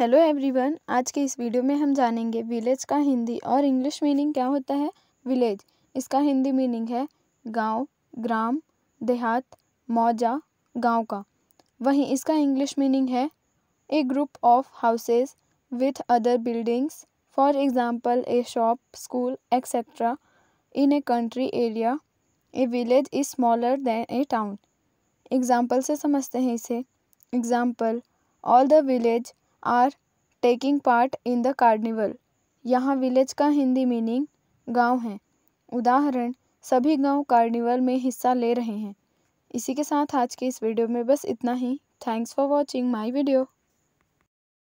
hello everyone आज के इस वीडियो में हम जानेंगे विलेज का हिंदी और इंग्लिश मीनिंग क्या होता है विलेज इसका हिंदी मीनिंग है गांव, ग्राम देहात मौजा गांव का वहीं इसका इंग्लिश मीनिंग है a group of houses with other buildings for example a shop school etcetera in a country area a village is smaller than a town example से समझते हैं इसे example all the village are taking part in the carnival यहाँ village का Hindi meaning गांव है उदाहरण सभी गांव कार्निवल में हिस्सा ले रहे हैं इसी के साथ आज के इस वीडियो में बस इतना ही thanks for watching my video